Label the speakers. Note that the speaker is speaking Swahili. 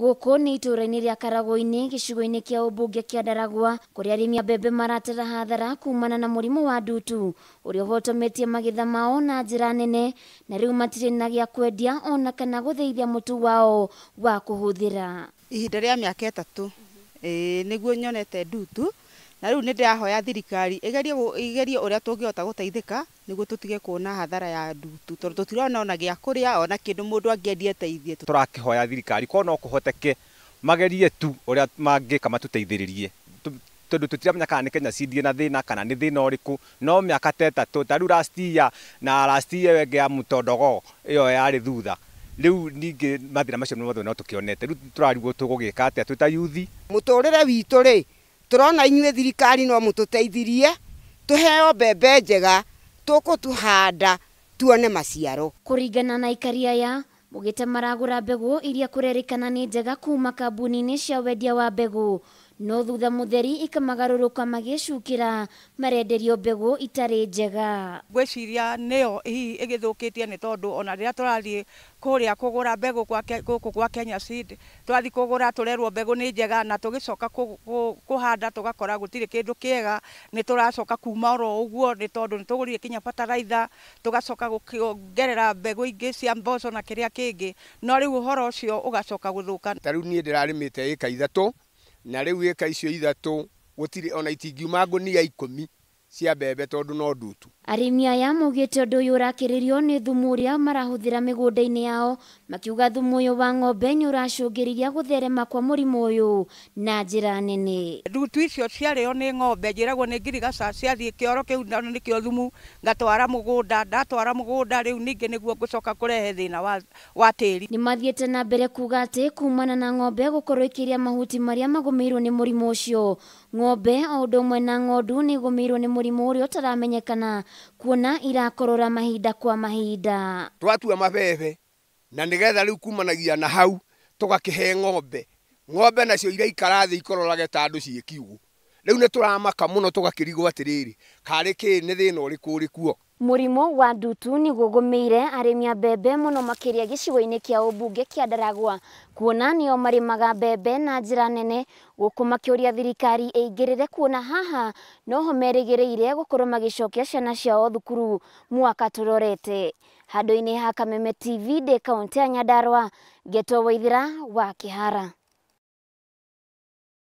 Speaker 1: gå kå nä itå ra-inä rä a karago-inä gä cigo-inä kä a å mbungäa kä andaragwa kå rä a arä mia mbembe maratara hathara kumana na må rimå wa ndutu å rä a å hotomä tie magätha mao na njä ra nene na rä u matirä na gä a kwendia ona kana gå thäithia må tu wao wa kå hå thä raiiäa mä aka ä tatåänäguyoneteutu
Speaker 2: na rä u nä ndä thirikari igerie å rä a tå ngä hota gå teithä kuona hathara ya ndutu tondå tå tirona ona gä a kå rä a ona kä ndå må ndå angäendia teithie
Speaker 3: tå rakä hoya thirikari korwo no kå hoteke magerie tu å rä a mangä ka matå teithä rä rie tondå tå tiramenya kana nä kenya cindie na thä na kana nä thä na å rä kå no mä aka tetatå tarä u rastia na last ĩyo ĩngĩ ya mũtondogo ä yo yarĩ thutha rä u ningä mathä na macio mothe no tå kä onete rä u tå rarigwo tå gå gä ka atä a twä ta yuthi
Speaker 2: må tå rä re witå rä turona inyue thirikari no mututeithirie tuheo mbembe njega tukutuhanda tuone maciaro
Speaker 1: kuringana na ikaria ya mugite maragura mbegu iria kurerikana ni njega kuma kambuni-inĩ cia wendia wa mbegu no thutha mutheri ikamagaruruka magicukira marenderio mbegũ itarĩ njega
Speaker 2: ngwĩciria nĩyo hihi igithukitie ni tondu ona rĩrĩa tũrathiĩ kuria kugura mbegũ gũkũ gwa Kenya Seed twathiĩ kugura turerwo mbegũ ni njega na tugicoka kuhanda tugakora gũtirĩ kindu kiega ni turacoka kuma oro uguo ni tondu ni tũgũrire kinya fertilizer tugacoka gũkĩongerera mbegũ ingĩ cia mboco na kiria kingi no rĩu uhoro ucio ugacoka guthuka ta rĩu niĩ ndĩrarĩmĩte ĩka ithatũ na rä u ä ka icio
Speaker 4: ithatå gå tirä ona itingiuma ngå nia ikå mi cia mbembe tondå no ndutu
Speaker 1: arĩmi aya maugĩte ũndũ ũyũ ũrakĩrĩrio nĩ thumu ũrĩa marahũthĩra mĩgũnda-inĩ yao makiuga thumu ũyũ wa ng'ombe nĩ ũracũngĩrĩria gũtherema kwa mũrimũ ũyũ na njĩra nene
Speaker 2: ndutu icio ciarĩo nĩ ng'ombe njĩragwo nĩ ngirigaca ciathiĩ kĩoro kĩu nĩkĩo thumu ngatwara mũgũnda ndatwara mũgũnda rĩu ningĩ nĩguo ngũcoka kũrehe thĩna wa, wa tĩri
Speaker 1: nĩ mathiĩte na mbere kuuga atĩ kumana na ng'ombe gũkorwo ikĩrĩa mahuti marĩa magũmĩirwo nĩ mũrimũ ũcio ng'ombe o ũndũ ũmwe na ng'ondu nĩ igũmĩirwo nĩ mũrimũ ũrĩa ũtaramenyekana kuona irakorora mahinda kwa mahinda
Speaker 4: twatua mabebe na nigetha riu kumanagia na hau tugakihe ng'ombe ng'ombe nacio iria ikara ikororage ta andũ ciĩ riu rĩu nĩ tũramaka mũno tũgakĩrigwo atĩrĩrĩ karĩ kĩĩ nĩ thĩna ũrĩkũ ũrĩ kuo
Speaker 1: murimo wa ndutu ni gugumiire arimi a mbembe muno makiria gicigo-ini kia umbunge kia ndaragwa kuona nio marimaga mbembe na njira nene guku makiuria thirikari ingirire kuona haha noho merigiriire gukorwo magicokia ciana ciao thukuru mwaka turorete handu-ini ha kameme tv ndi kaunti ya nyandarua ngeto waithira wa kihara